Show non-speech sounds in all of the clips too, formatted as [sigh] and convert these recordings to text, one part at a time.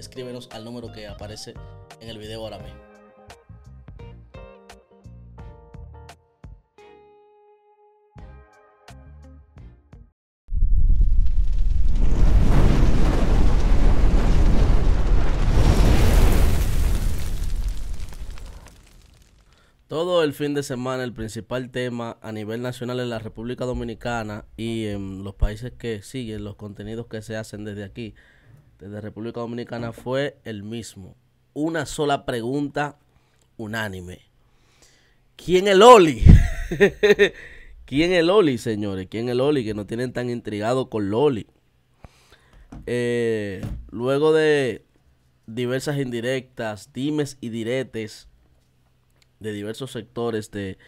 escríbenos al número que aparece en el video ahora mismo. Todo el fin de semana el principal tema a nivel nacional en la República Dominicana y en los países que siguen los contenidos que se hacen desde aquí desde República Dominicana fue el mismo. Una sola pregunta unánime. ¿Quién el Oli? [laughs] ¿Quién el Oli, señores? ¿Quién el Oli? Que no tienen tan intrigado con Loli. Eh, luego de diversas indirectas, dimes y diretes de diversos sectores de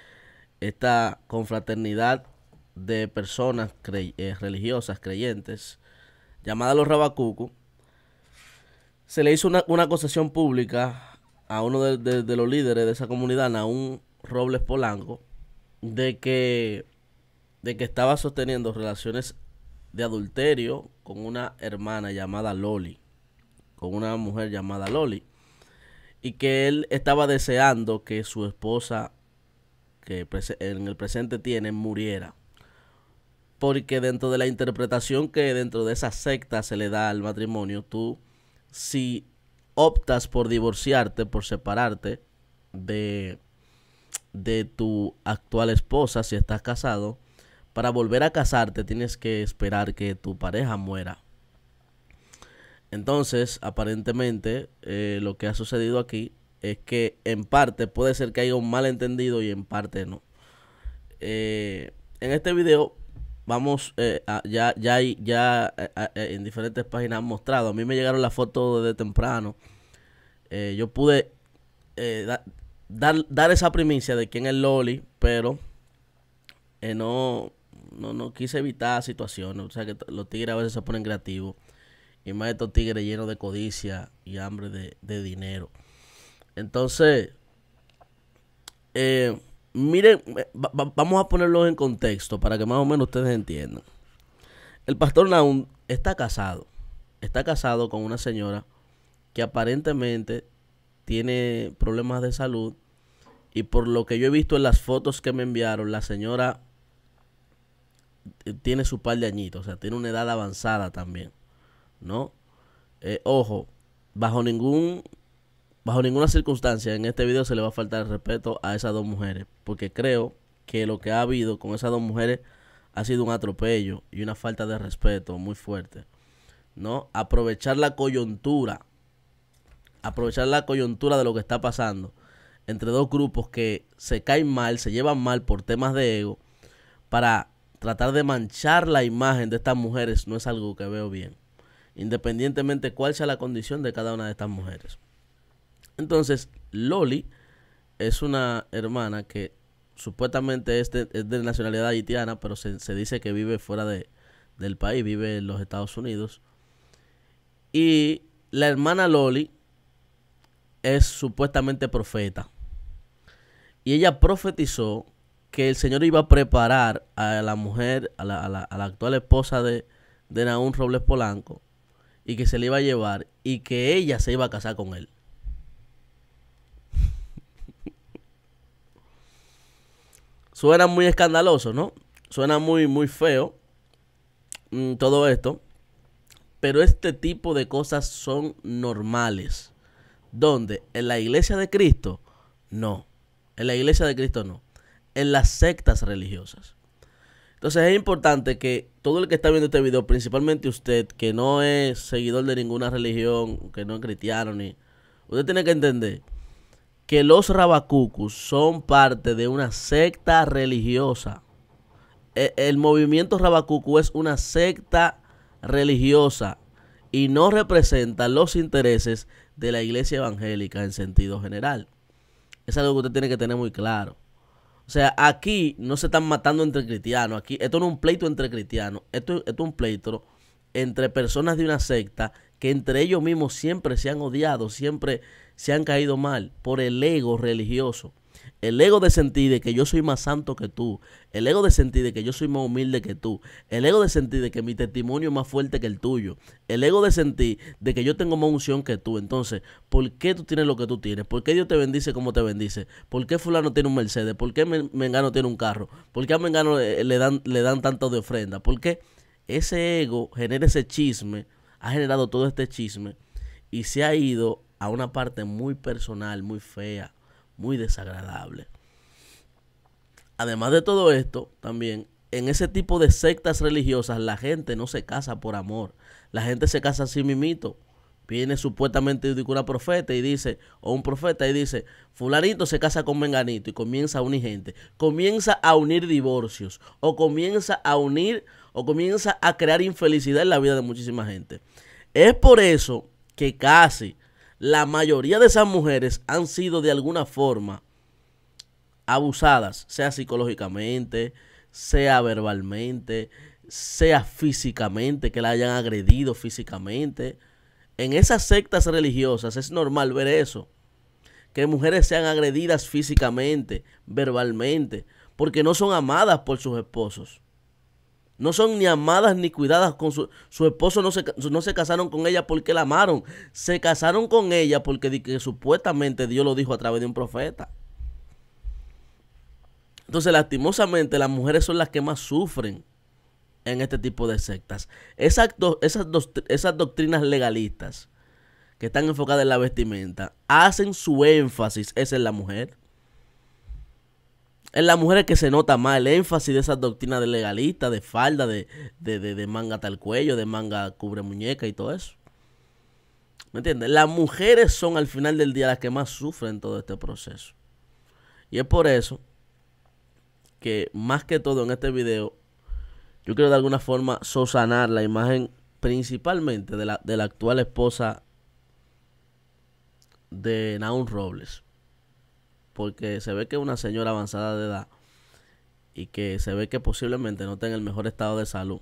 esta confraternidad de personas eh, religiosas, creyentes, llamada los Rabacucu, se le hizo una, concesión pública a uno de, los líderes de esa comunidad, a un Robles Polanco, de que, de que estaba sosteniendo relaciones de adulterio con una hermana llamada Loli, con una mujer llamada Loli, y que él estaba deseando que su esposa, que en el presente tiene, muriera. Porque dentro de la interpretación que dentro de esa secta se le da al matrimonio, tú si optas por divorciarte, por separarte de, de tu actual esposa, si estás casado, para volver a casarte tienes que esperar que tu pareja muera. Entonces, aparentemente, eh, lo que ha sucedido aquí es que en parte puede ser que haya un malentendido y en parte no. Eh, en este video vamos eh, ya ya ya eh, eh, eh, en diferentes páginas han mostrado a mí me llegaron las fotos desde temprano yo pude dar, dar esa primicia de quién es Loli pero no, no no quise evitar situaciones o sea que los tigres a veces se ponen creativos y más estos tigres llenos de codicia y hambre de, de dinero entonces eh, Miren, vamos a ponerlos en contexto para que más o menos ustedes entiendan. El pastor Naun está casado. Está casado con una señora que aparentemente tiene problemas de salud. Y por lo que yo he visto en las fotos que me enviaron, la señora eh, tiene su par de añitos, o sea, tiene una edad avanzada también, ¿no? Eh, ojo, bajo ningún bajo ninguna circunstancia en este video se le va a faltar el respeto a esas dos mujeres, porque creo que lo que ha habido con esas dos mujeres ha sido un atropello y una falta de respeto muy fuerte. ¿No? Aprovechar la coyuntura, aprovechar la coyuntura de lo que está pasando entre dos grupos que se caen mal, se llevan mal por temas de ego, para tratar de manchar la imagen de estas mujeres no es algo que veo bien, independientemente cuál sea la condición de cada una de estas mujeres. Entonces, Loli es una hermana que supuestamente es de, es de nacionalidad haitiana, pero se, dice que vive fuera de, del país, vive en los Estados Unidos. Y la hermana Loli es supuestamente profeta. Y ella profetizó que el Señor iba a preparar a la mujer, a la, actual esposa de, de Robles Polanco, y que se le iba a llevar y que ella se iba a casar con él. Suena muy escandaloso, ¿no? Suena muy, muy feo mm, todo esto. Pero este tipo de cosas son normales. Donde en la iglesia de Cristo, no. En la iglesia de Cristo, no. En las sectas religiosas. Entonces es importante que todo el que está viendo este video, principalmente usted, que no es seguidor de ninguna religión, que no es cristiano, ni... Usted tiene que entender que los rabacucus son parte de una secta religiosa. E, el, movimiento rabacucu es una secta religiosa y no representa los intereses de la iglesia evangélica en sentido general. Es algo que usted tiene que tener muy claro. O sea, aquí no se están matando entre cristianos. Aquí, esto no es un pleito entre cristianos. Esto, esto es un pleito entre personas de una secta que entre ellos mismos siempre se han odiado, siempre se han caído mal por el ego religioso. El ego de sentir de que yo soy más santo que tú. El ego de sentir de que yo soy más humilde que tú. El ego de sentir de que mi testimonio es más fuerte que el tuyo. El ego de sentir de que yo tengo más unción que tú. Entonces, ¿por qué tú tienes lo que tú tienes? ¿Por qué Dios te bendice como te bendice? ¿Por qué fulano tiene un Mercedes? ¿Por qué Mengano tiene un carro? ¿Por qué a Mengano le, dan, le dan tanto de ofrenda? ¿Por qué ese ego genera ese chisme? ha generado todo este chisme y se ha ido a una parte muy personal, muy fea, muy desagradable. Además de todo esto, también en ese tipo de sectas religiosas la gente no se casa por amor, la gente se casa sin mimito viene supuestamente una profeta y dice, o un profeta y dice, fulanito se casa con menganito y comienza a unir gente, comienza a unir divorcios, o comienza a unir, o comienza a crear infelicidad en la vida de muchísima gente. Es por eso que casi la mayoría de esas mujeres han sido de alguna forma abusadas, sea psicológicamente, sea verbalmente, sea físicamente, que la hayan agredido físicamente. En esas sectas religiosas es normal ver eso. Que mujeres sean agredidas físicamente, verbalmente, porque no son amadas por sus esposos. No son ni amadas ni cuidadas con su, su esposo. No se, casaron con ella porque la amaron. Se casaron con ella porque supuestamente Dios lo dijo a través de un profeta. Entonces, lastimosamente, las mujeres son las que más sufren en este tipo de sectas. Esas, esas, esas doctrinas legalistas que están enfocadas en la vestimenta hacen su énfasis es en la mujer. En la mujer que se nota más el énfasis de esas doctrinas de legalista, de falda, de, de manga tal cuello, de manga cubre muñeca y todo eso. ¿Me entiendes? Las mujeres son al final del día las que más sufren todo este proceso. Y es por eso que más que todo en este video yo quiero de alguna forma sosanar la imagen principalmente de la, de la actual esposa de Naun Robles. Porque se ve que es una señora avanzada de edad y que se ve que posiblemente no tenga el mejor estado de salud.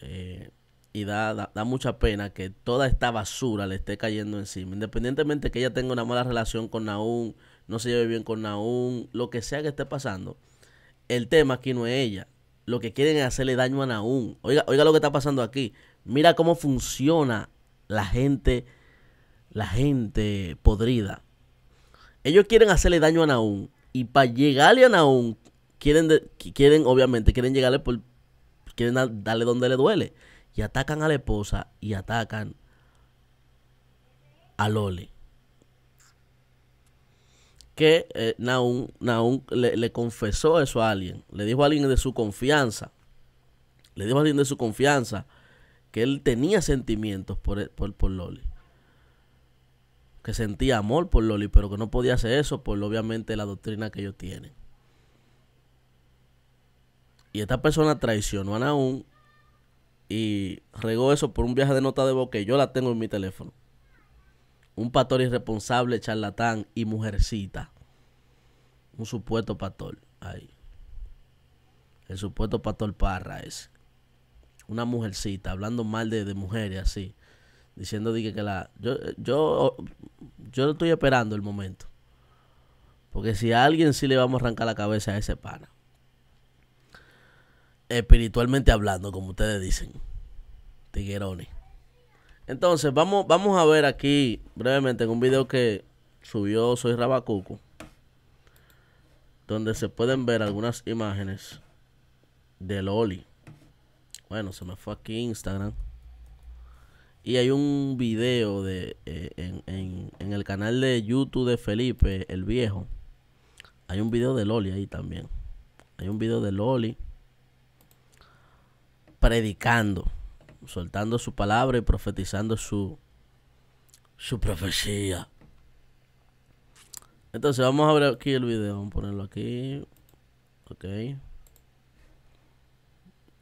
Eh, y da, da, mucha pena que toda esta basura le esté cayendo encima. Independientemente que ella tenga una mala relación con Naun, no se lleve bien con Naun, lo que sea que esté pasando. El tema aquí no es ella, lo que quieren es hacerle daño a Nahum. Oiga, oiga lo que está pasando aquí. Mira cómo funciona la gente, la gente podrida. Ellos quieren hacerle daño a Nahum. Y para llegarle a Nahum, quieren, quieren, obviamente, quieren llegarle por. Quieren darle donde le duele. Y atacan a la esposa y atacan a Loli que eh, le, confesó eso a alguien, le dijo a alguien de su confianza, le dijo a alguien de su confianza que él tenía sentimientos por, e, por, por Loli, que sentía amor por Loli, pero que no podía hacer eso por obviamente la doctrina que ellos tienen. Y esta persona traicionó a Naún y regó eso por un viaje de nota de Boca que yo la tengo en mi teléfono un pastor irresponsable, charlatán y mujercita. Un supuesto pastor. Ahí. El supuesto pastor Parra es. Una mujercita hablando mal de, mujeres así. Diciendo dije, que la... Yo, yo, yo estoy esperando el momento. Porque si a alguien sí le vamos a arrancar la cabeza a ese pana. Espiritualmente hablando, como ustedes dicen. Tiguerones. Entonces, vamos, vamos a ver aquí brevemente en un video que subió Soy Rabacuco, donde se pueden ver algunas imágenes de Loli. Bueno, se me fue aquí Instagram. Y hay un video de, eh, en, en el canal de YouTube de Felipe el Viejo. Hay un video de Loli ahí también. Hay un video de Loli predicando soltando su palabra y profetizando su, su profecía. Entonces vamos a ver aquí el video, vamos a ponerlo aquí. Ok.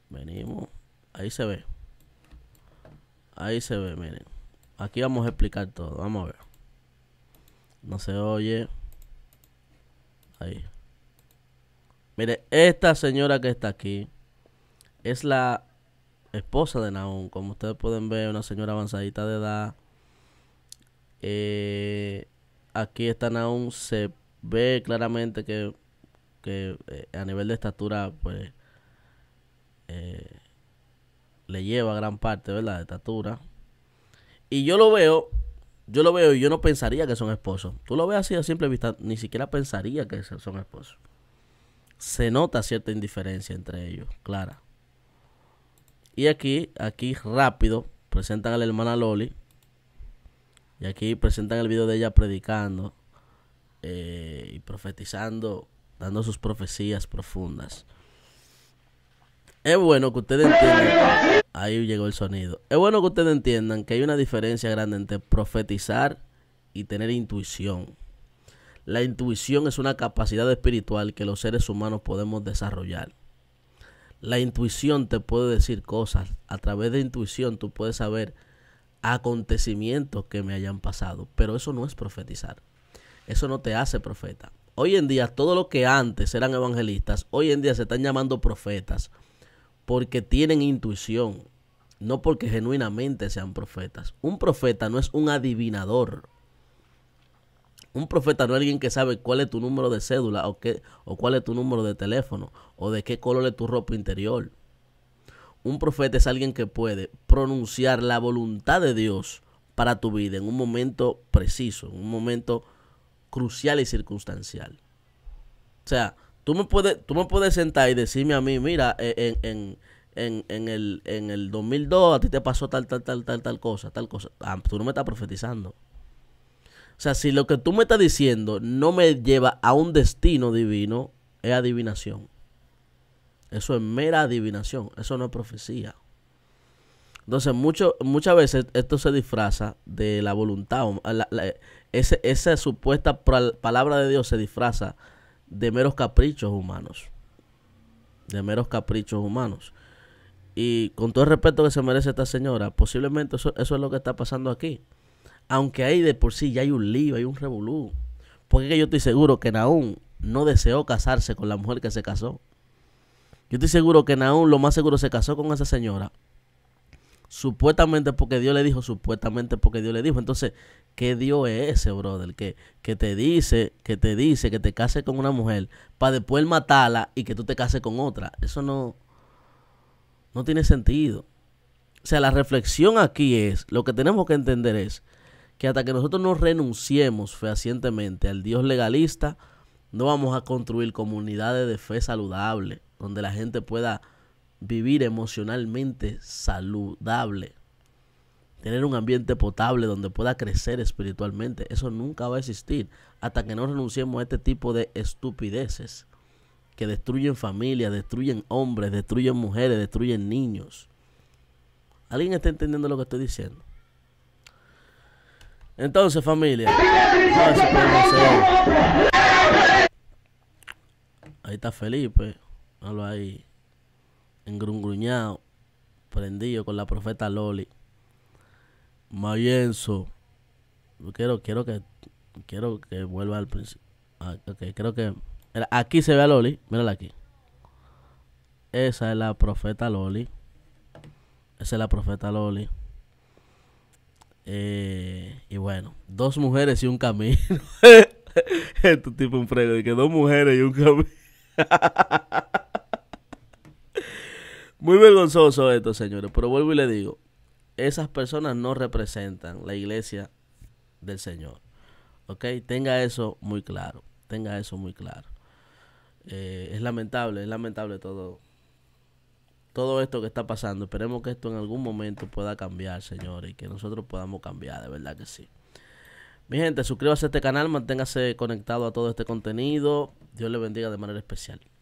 Venimos. Ahí se ve. Ahí se ve, miren. Aquí vamos a explicar todo, vamos a ver. No se oye. Ahí. Mire, esta señora que está aquí es la esposa de Naón. Como ustedes pueden ver, una señora avanzadita de edad. Eh, aquí está Naón. Se ve claramente que, eh, a nivel de estatura, pues, eh, le lleva gran parte, de De estatura. Y yo lo veo, yo lo veo y yo no pensaría que son esposos. Tú lo ves así a simple vista, ni siquiera pensaría que son esposos. Se nota cierta indiferencia entre ellos, clara. Y aquí, aquí rápido, presentan a la hermana Loli. Y aquí presentan el video de ella predicando eh, y profetizando, dando sus profecías profundas. Es bueno que ustedes entiendan. Ahí llegó el sonido. Es bueno que ustedes entiendan que hay una diferencia grande entre profetizar y tener intuición. La intuición es una capacidad espiritual que los seres humanos podemos desarrollar. La intuición te puede decir cosas. A través de intuición tú puedes saber acontecimientos que me hayan pasado. Pero eso no es profetizar. Eso no te hace profeta. Hoy en día, todo lo que antes eran evangelistas, hoy en día se están llamando profetas porque tienen intuición, no porque genuinamente sean profetas. Un profeta no es un adivinador. Un profeta no es alguien que sabe cuál es tu número de cédula o, qué, o cuál es tu número de teléfono o de qué color es tu ropa interior. Un profeta es alguien que puede pronunciar la voluntad de Dios para tu vida en un momento preciso, en un momento crucial y circunstancial. O sea, tú me puedes, tú puedes sentar y decirme a mí, mira, eh, en, el, en el 2002 a ti te pasó tal, tal, tal, tal, tal cosa, tal cosa. Ah, tú no me estás profetizando. O sea, si lo que tú me estás diciendo no me lleva a un destino divino, es adivinación. Eso es mera adivinación, eso no es profecía. Entonces, mucho, muchas veces esto se disfraza de la voluntad. esa supuesta palabra de Dios se disfraza de meros caprichos humanos. De meros caprichos humanos. Y con todo el respeto que se merece esta señora, posiblemente eso es lo que está pasando aquí aunque ahí de por sí ya hay un lío, hay un revolú. Porque yo estoy seguro que Naún no deseó casarse con la mujer que se casó. Yo estoy seguro que Naún lo más seguro se casó con esa señora. Supuestamente porque Dios le dijo, supuestamente porque Dios le dijo. Entonces, ¿qué Dios es ese, brother? Que, que te dice, que te dice que te cases con una mujer para después matarla y que tú te cases con otra. Eso no, no tiene sentido. O sea, la reflexión aquí es, lo que tenemos que entender es que hasta que nosotros no renunciemos fehacientemente al Dios legalista, no vamos a construir comunidades de fe saludable, donde la gente pueda vivir emocionalmente saludable, tener un ambiente potable donde pueda crecer espiritualmente. Eso nunca va a existir hasta que no renunciemos a este tipo de estupideces que destruyen familias, destruyen hombres, destruyen mujeres, destruyen niños. ¿Alguien está entendiendo lo que estoy diciendo? Entonces, familia. Ahí está Felipe. Hablo ahí. Engrungruñado. Prendido con la profeta Loli. Mayenzo. Quiero, quiero que. Quiero que vuelva al principio. Ah, creo que. Aquí se ve a Loli. Mírala aquí. Esa es la profeta Loli. Esa es la profeta Loli. Eh, y bueno, dos mujeres y un camino. [laughs] este tipo un frego de que dos mujeres y un camino. [laughs] Muy vergonzoso esto, señores. Pero vuelvo y le digo, esas personas no representan la iglesia del Señor. ¿Ok? Tenga eso muy claro. Tenga eso muy claro. Eh, es lamentable, es lamentable todo todo esto que está pasando. Esperemos que esto en algún momento pueda cambiar, señores, y que nosotros podamos cambiar, de verdad que sí. Mi gente, suscríbase a este canal, manténgase conectado a todo este contenido. Dios le bendiga de manera especial.